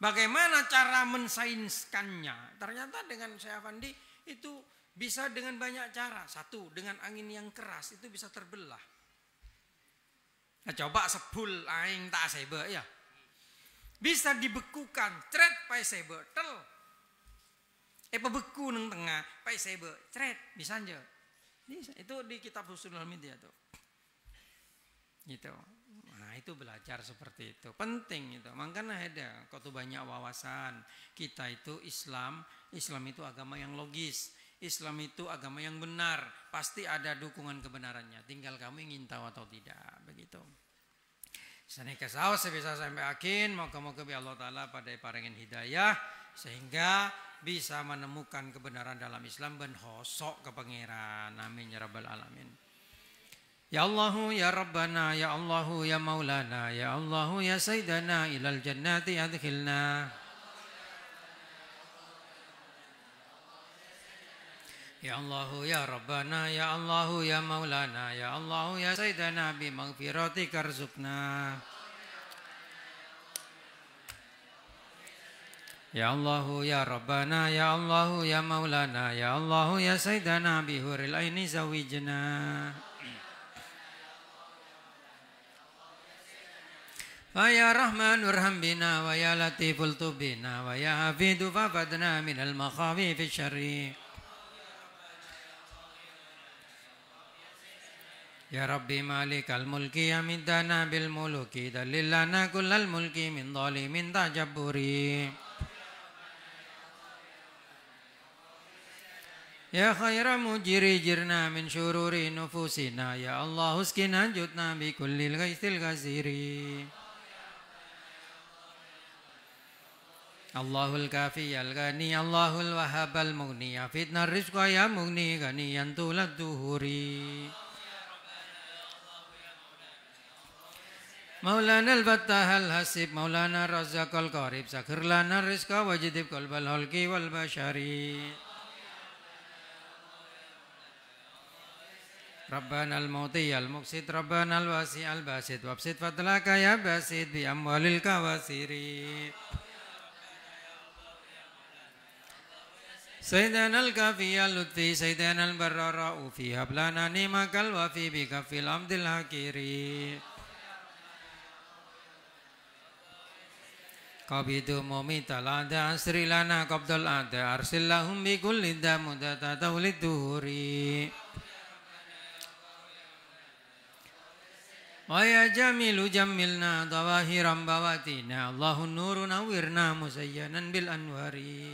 bagaimana cara mensainskannya? Ternyata dengan saya Fandi itu bisa dengan banyak cara. Satu, dengan angin yang keras itu bisa terbelah. Nah, coba sebul angin tak sebe ya. Bisa dibekukan, tret pai sebe, tel eh pebeku neng tengah pai sebe cret bisa aja itu di kitab Husnul Media tuh gitu nah itu belajar seperti itu penting itu makanya ada kau tuh banyak wawasan kita itu Islam Islam itu agama yang logis Islam itu agama yang benar pasti ada dukungan kebenarannya tinggal kamu ingin tahu atau tidak begitu Saya saos sebisa sampai akin moga-moga bi Allah taala pada parengen hidayah sehingga bisa menemukan kebenaran dalam Islam dan hosok ke pangeran. Amin ya rabbal alamin. Ya Allahu ya Rabbana ya Allahu ya Maulana ya Allahu ya Sayyidana ilal jannati adkhilna. Ya Allahu ya Rabbana ya Allahu ya Maulana ya Allahu ya Sayyidana bi maghfiratika rzuqna. Ya Allah ya Rabbana ya Allah ya Maulana ya Allah ya Sayyidana bi huril aini zawijna Wa ya Rahman urham wa ya Latiful tubina wa ya Hafidu fafadna minal makhawifi syari Ya Rabbi Malik al-Mulki ya bil-Muluki Dalillana kullal al-Mulki ya Middana bil-Muluki Ya khairamu jiri jirna min nufusina Ya Allah huskin hanjutna bi kullil ghaithil ghaziri Allahul kafi al ghani Allahul wahab al mughni ya Fitna rizqa ya mughni ghani Yantulat duhuri Maulana الفتاح الحسيب مولانا الرزاق القريب سكر لنا الرزق وجدب قلب الهلك والبشري Rabbana al-mauti al-muqsid Rabbana al-wasi al ya amwalil kawasiri Sayyidana al-kafi al-lutfi kalwafi Bi kafi al-amdil hakiri Qabidu mumita asri lana Qabdul adha arsillahum Bi kullidda mudata tawlid Waya jamilu jamilna tawahiram bawatina Allahu nuru nawirna musayyanan bil anwari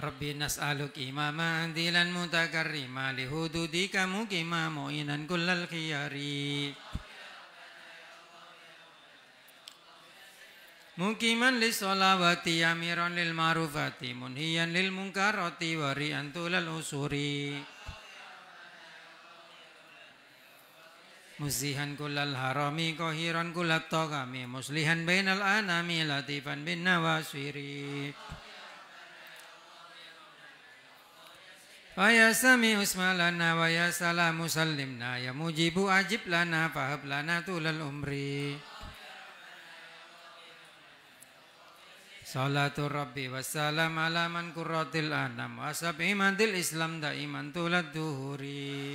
Rabbi nas'aluk imama adilan mutakarrima lihududika mukima mu'inan kullal khiyari Mukiman li salawati amiran lil marufati munhiyan lil munkarati wari antulal usuri Amin Muzihan kullal harami kohiran kullat togami Muslihan bainal anami latifan bin nawaswiri sami usmalana wa ya salamu salimna Ya mujibu ajib lana fahab lana tulal umri Salatu Rabbi wassalam ala man kurratil anam Wasab imantil islam daiman tulad duhuri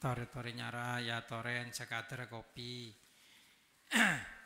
Tore-tore nyara ya toren sekader kopi.